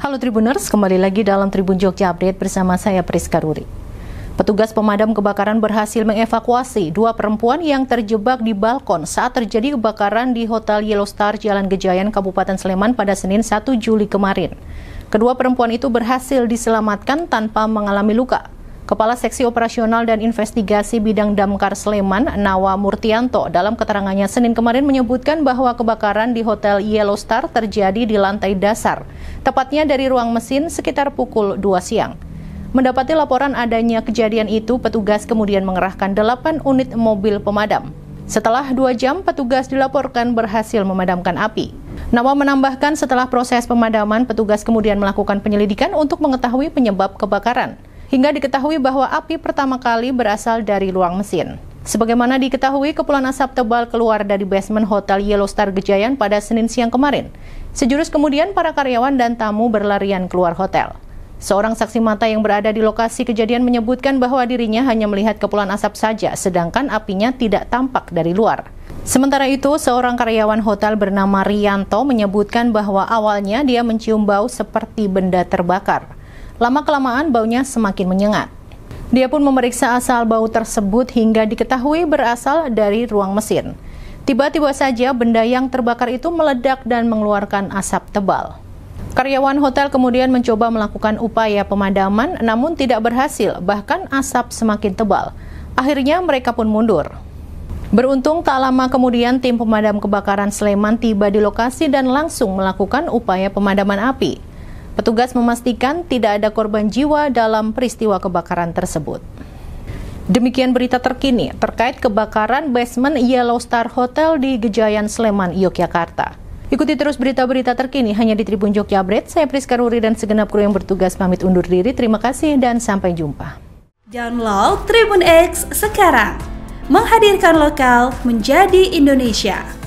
Halo Tribuners, kembali lagi dalam Tribun Jogja Update bersama saya Priska Ruri. Petugas pemadam kebakaran berhasil mengevakuasi dua perempuan yang terjebak di balkon saat terjadi kebakaran di Hotel Yellow Star Jalan Gejayan, Kabupaten Sleman pada Senin 1 Juli kemarin. Kedua perempuan itu berhasil diselamatkan tanpa mengalami luka. Kepala Seksi Operasional dan Investigasi Bidang Damkar Sleman, Nawa Murtianto, dalam keterangannya Senin kemarin menyebutkan bahwa kebakaran di Hotel Yellow Star terjadi di lantai dasar tepatnya dari ruang mesin sekitar pukul 2 siang. Mendapati laporan adanya kejadian itu, petugas kemudian mengerahkan 8 unit mobil pemadam. Setelah dua jam, petugas dilaporkan berhasil memadamkan api. Nama menambahkan setelah proses pemadaman, petugas kemudian melakukan penyelidikan untuk mengetahui penyebab kebakaran. Hingga diketahui bahwa api pertama kali berasal dari ruang mesin. Sebagaimana diketahui, kepulan asap tebal keluar dari basement Hotel Yellow Star Gejayan pada Senin siang kemarin. Sejurus kemudian, para karyawan dan tamu berlarian keluar hotel. Seorang saksi mata yang berada di lokasi kejadian menyebutkan bahwa dirinya hanya melihat kepulan asap saja, sedangkan apinya tidak tampak dari luar. Sementara itu, seorang karyawan hotel bernama Rianto menyebutkan bahwa awalnya dia mencium bau seperti benda terbakar. Lama-kelamaan baunya semakin menyengat. Dia pun memeriksa asal bau tersebut hingga diketahui berasal dari ruang mesin. Tiba-tiba saja benda yang terbakar itu meledak dan mengeluarkan asap tebal. Karyawan hotel kemudian mencoba melakukan upaya pemadaman namun tidak berhasil, bahkan asap semakin tebal. Akhirnya mereka pun mundur. Beruntung tak lama kemudian tim pemadam kebakaran Sleman tiba di lokasi dan langsung melakukan upaya pemadaman api. Petugas memastikan tidak ada korban jiwa dalam peristiwa kebakaran tersebut. Demikian berita terkini terkait kebakaran basement Yellow Star Hotel di Gejayan, Sleman, Yogyakarta. Ikuti terus berita-berita terkini hanya di Tribun Jogja Update. Saya Priska Ruri dan segenap kru yang bertugas pamit undur diri. Terima kasih dan sampai jumpa. Download Tribun X sekarang. Menghadirkan lokal menjadi Indonesia.